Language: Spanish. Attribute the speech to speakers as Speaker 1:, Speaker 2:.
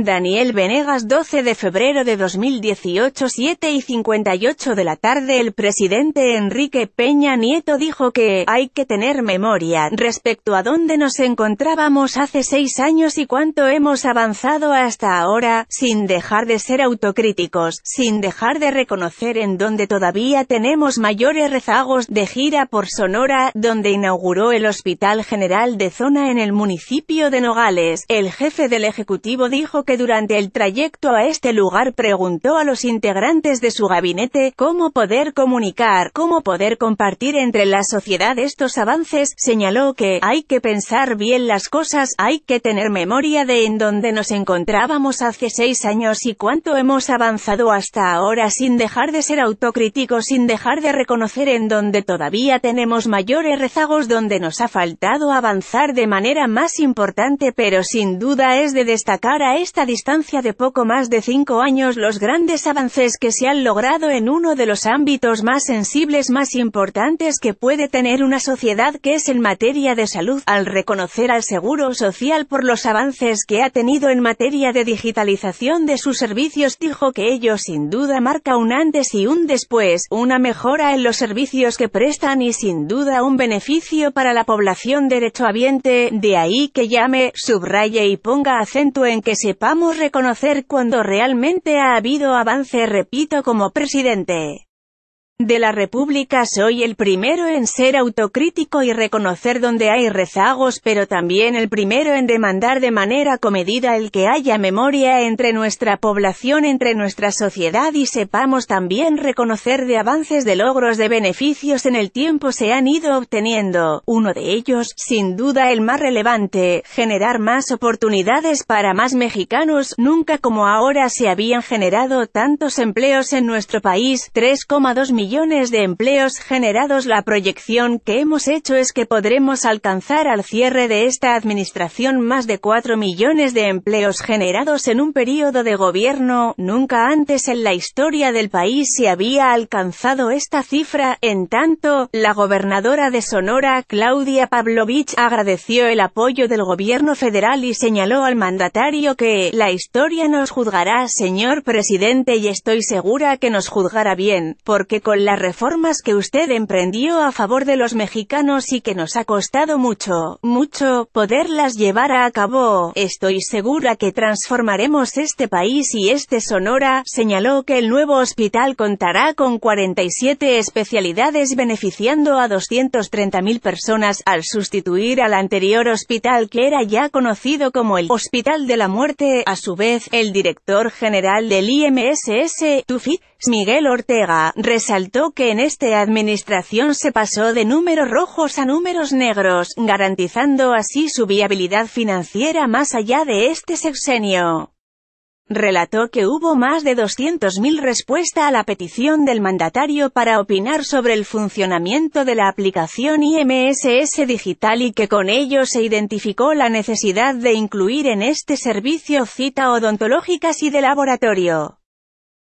Speaker 1: Daniel Venegas 12 de febrero de 2018 7 y 58 de la tarde El presidente Enrique Peña Nieto dijo que «hay que tener memoria» respecto a dónde nos encontrábamos hace seis años y cuánto hemos avanzado hasta ahora, sin dejar de ser autocríticos, sin dejar de reconocer en dónde todavía tenemos mayores rezagos de gira por Sonora, donde inauguró el Hospital General de Zona en el municipio de Nogales. El jefe del Ejecutivo dijo que durante el trayecto a este lugar preguntó a los integrantes de su gabinete cómo poder comunicar, cómo poder compartir entre la sociedad estos avances, señaló que hay que pensar bien las cosas, hay que tener memoria de en donde nos encontrábamos hace seis años y cuánto hemos avanzado hasta ahora sin dejar de ser autocríticos, sin dejar de reconocer en donde todavía tenemos mayores rezagos, donde nos ha faltado avanzar de manera más importante pero sin duda es de destacar a esta a distancia de poco más de cinco años los grandes avances que se han logrado en uno de los ámbitos más sensibles más importantes que puede tener una sociedad que es en materia de salud, al reconocer al Seguro Social por los avances que ha tenido en materia de digitalización de sus servicios, dijo que ello sin duda marca un antes y un después, una mejora en los servicios que prestan y sin duda un beneficio para la población derechohabiente, de ahí que llame, subraye y ponga acento en que sepa Vamos a reconocer cuando realmente ha habido avance, repito, como presidente de la República soy el primero en ser autocrítico y reconocer donde hay rezagos pero también el primero en demandar de manera comedida el que haya memoria entre nuestra población, entre nuestra sociedad y sepamos también reconocer de avances de logros de beneficios en el tiempo se han ido obteniendo. Uno de ellos, sin duda el más relevante, generar más oportunidades para más mexicanos, nunca como ahora se habían generado tantos empleos en nuestro país, 3,2 millones millones de empleos generados la proyección que hemos hecho es que podremos alcanzar al cierre de esta administración más de 4 millones de empleos generados en un periodo de gobierno, nunca antes en la historia del país se había alcanzado esta cifra, en tanto, la gobernadora de Sonora, Claudia Pavlovich, agradeció el apoyo del gobierno federal y señaló al mandatario que, la historia nos juzgará señor presidente y estoy segura que nos juzgará bien, porque con las reformas que usted emprendió a favor de los mexicanos y que nos ha costado mucho, mucho, poderlas llevar a cabo. Estoy segura que transformaremos este país y este Sonora, señaló que el nuevo hospital contará con 47 especialidades beneficiando a 230.000 personas, al sustituir al anterior hospital que era ya conocido como el Hospital de la Muerte. A su vez, el director general del IMSS, Tufi, Miguel Ortega, resaltó que en esta administración se pasó de números rojos a números negros, garantizando así su viabilidad financiera más allá de este sexenio. Relató que hubo más de 200.000 respuesta a la petición del mandatario para opinar sobre el funcionamiento de la aplicación IMSS digital y que con ello se identificó la necesidad de incluir en este servicio cita odontológicas y de laboratorio.